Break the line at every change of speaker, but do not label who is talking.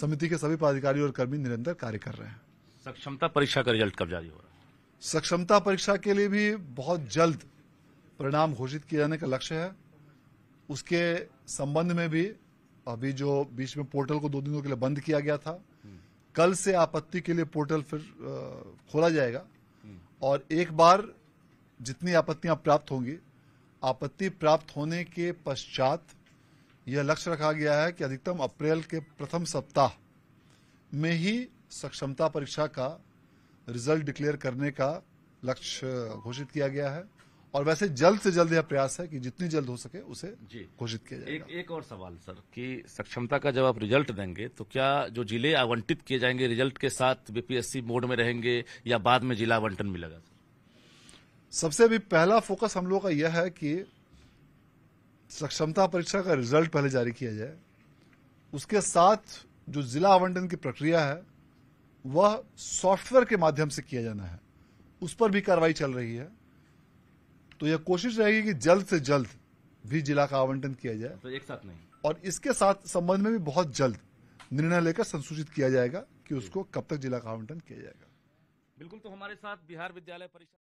समिति के सभी पदाधिकारी और कर्मी निरंतर कार्य कर रहे हैं सक्षमता परीक्षा का रिजल्ट कब जारी हो रहा है सक्षमता परीक्षा के लिए भी बहुत जल्द परिणाम घोषित किए जाने का लक्ष्य है उसके संबंध में भी अभी जो बीच में पोर्टल को दो दिनों के लिए बंद किया गया था कल से आपत्ति के लिए पोर्टल फिर खोला जाएगा और एक बार जितनी आपत्तियां प्राप्त होंगी आपत्ति प्राप्त होने के पश्चात यह लक्ष्य रखा गया है कि अधिकतम अप्रैल के प्रथम सप्ताह में ही सक्षमता परीक्षा का रिजल्ट डिक्लेयर करने का लक्ष्य घोषित किया गया है और वैसे जल्द से जल्द यह प्रयास है कि जितनी जल्द हो सके उसे घोषित किया जाए एक, एक और सवाल सर कि सक्षमता का जब आप रिजल्ट देंगे तो क्या जो जिले आवंटित किए जाएंगे रिजल्ट के साथ बीपीएससी मोड में रहेंगे या बाद में जिला आवंटन मिलेगा सर सबसे भी पहला फोकस हम लोग का यह है कि सक्षमता परीक्षा का रिजल्ट पहले जारी किया जाए उसके साथ जो जिला आवंटन की प्रक्रिया है वह सॉफ्टवेयर के माध्यम से किया जाना है उस पर भी कार्रवाई चल रही है तो यह कोशिश रहेगी कि जल्द से जल्द भी जिला का आवंटन किया जाए तो एक साथ नहीं और इसके साथ संबंध में भी बहुत जल्द निर्णय लेकर संसूचित किया जाएगा कि उसको कब तक जिला का आवंटन किया जाएगा बिल्कुल तो हमारे साथ बिहार विद्यालय परीक्षा